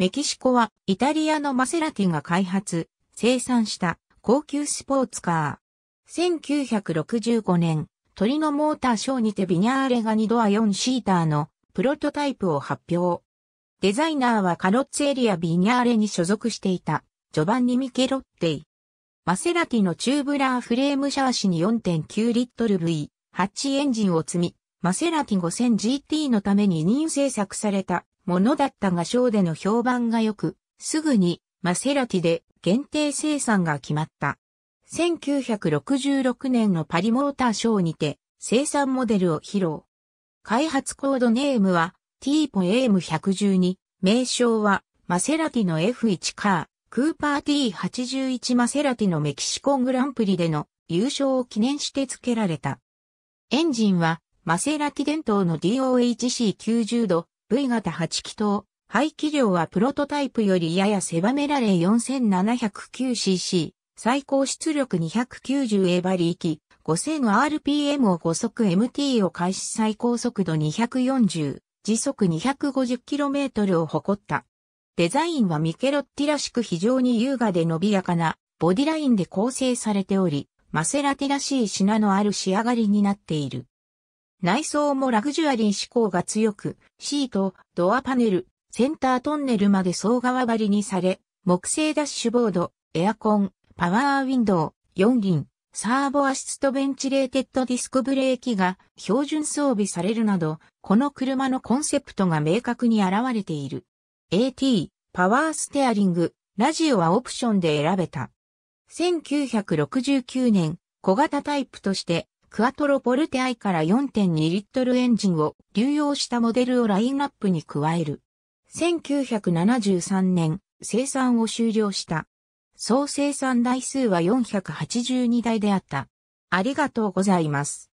メキシコはイタリアのマセラティが開発、生産した高級スポーツカー。1965年、トリノモーターショーにてビニャーレが2ドア4シーターのプロトタイプを発表。デザイナーはカロッツエリアビニャーレに所属していた、ジョバンニ・ミケロッテイ。マセラティのチューブラーフレームシャーシに4.9リットル V8 エンジンを積み、マセラティ 5000GT のために任製作されたものだったがショーでの評判が良く、すぐにマセラティで限定生産が決まった。1966年のパリモーターショーにて生産モデルを披露。開発コードネームは t ポエー112、名称はマセラティの F1 カー、クーパー T81 マセラティのメキシコングランプリでの優勝を記念して付けられた。エンジンはマセラティ伝統の DOHC90 度 V 型8気筒、排気量はプロトタイプよりやや狭められ 4709cc、最高出力 290A 馬力、5000rpm を5速 MT を開始最高速度240、時速 250km を誇った。デザインはミケロッティらしく非常に優雅で伸びやかなボディラインで構成されており、マセラテらしい品のある仕上がりになっている。内装もラグジュアリー志向が強く、シート、ドアパネル、センタートンネルまで総側張りにされ、木製ダッシュボード、エアコン、パワーウィンドウ、4輪、サーボアシストベンチレーテッドディスクブレーキが標準装備されるなど、この車のコンセプトが明確に現れている。AT、パワーステアリング、ラジオはオプションで選べた。1969年、小型タイプとしてクアトロポルテアイから4.2リットルエンジンを流用したモデルをラインナップに加える。1973年、生産を終了した。総生産台数は482台であった。ありがとうございます。